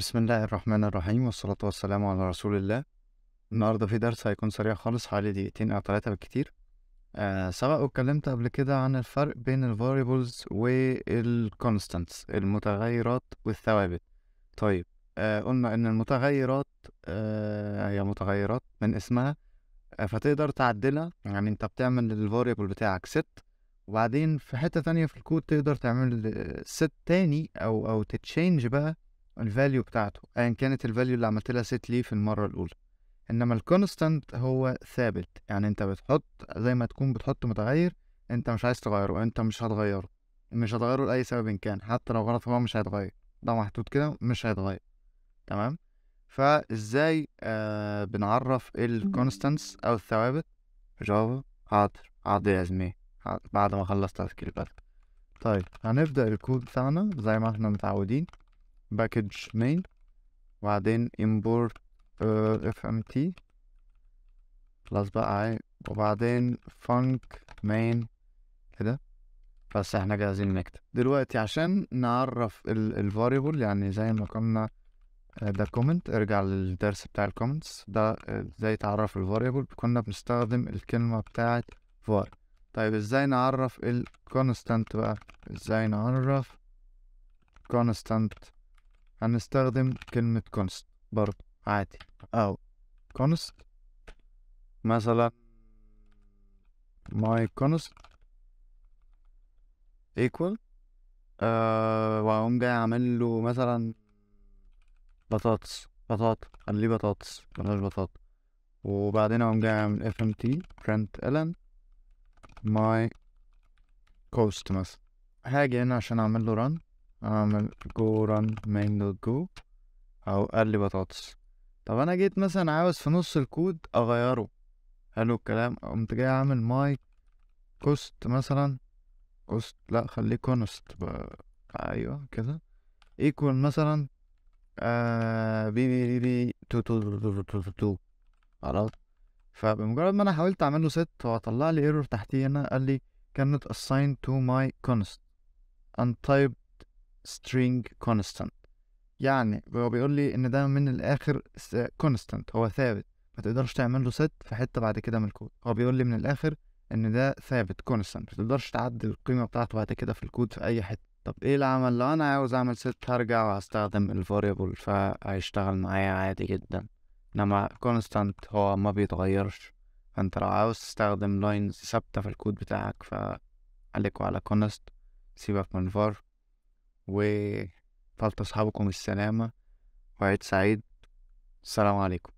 بسم الله الرحمن الرحيم والصلاة والسلام على رسول الله النهاردة في درس هيكون سريع خالص حوالي دقيقتين أو تلاتة بالكتير آه سبق واتكلمت قبل كده عن الفرق بين الفاريبلز constants المتغيرات والثوابت طيب آه قلنا إن المتغيرات آه هي متغيرات من اسمها آه فتقدر تعدلها يعني أنت بتعمل variable بتاعك ست وبعدين في حتة تانية في الكود تقدر تعمل ست تاني أو أو تتشينج بقى الفاليو بتاعته ايا كانت الفاليو اللي عملت لها سيت ليه في المره الاولى انما الكونستانت هو ثابت يعني انت بتحط زي ما تكون بتحط متغير انت مش عايز تغيره انت مش هتغيره مش هتغيره لاي سبب إن كان حتى لو غلط هو مش هيتغير ده محطوط كده مش هيتغير تمام فازاي آه بنعرف الكونستانتس او الثوابت جافا حاضر عادي يا زميلي بعد ما خلصت تذكير البث طيب هنبدأ الكود بتاعنا زي ما احنا متعودين باكج مين آه، وبعدين import اف ام تي خلاص بقى اهي وبعدين فانك main كده بس احنا جاهزين نكتب دلوقتي عشان نعرف الفاريبل يعني زي ما قلنا آه، ده كومنت ارجع للدرس بتاع الكومنتس ده آه، ازاي تعرف الفاريبل كنا بنستخدم الكلمة بتاعت var طيب ازاي نعرف الكونستانت بقى ازاي نعرف كونستانت هنستخدم كلمة const برضه عادي أو const مثلا my const equal أه وأقوم جاي عامل له مثلا بطاطس بطاطا خليه بطاطس بلاش بطاطا وبعدين أقوم جاي عامل fmt print ln my cost مثلا هاجي هنا عشان أعمل له run اعمل جو ران مانجو جو او لي بطاطس طب انا جيت مثلا عاوز في نص الكود اغيره حلو الكلام قمت جاي عامل ماي كوست مثلا كوست لا خليه كونست بقى. ايوه كده ايكوال مثلا آه بي بي بي تو تو تو تو تو تو خلاص فبمجرد ما انا حاولت اعمل له ست هو طلع لي ايرور تحتيه هنا قال لي cannot assign to my const type string constant يعني هو بيقول لي ان ده من الاخر constant هو ثابت ما تقدرش تعمل له set في حته بعد كده من الكود هو بيقول لي من الاخر ان ده ثابت constant ما تقدرش تعدل القيمه بتاعته بعد كده في الكود في اي حته طب ايه العمل لو انا عاوز اعمل set هرجع وهستخدم variable فهيشتغل معايا عادي جدا انما constant هو ما بيتغيرش فانت لو عاوز تستخدم lines ثابته في الكود بتاعك عليك على كونست سيبك من فار وفضل أصحابكم السلامة وعيد سعيد السلام عليكم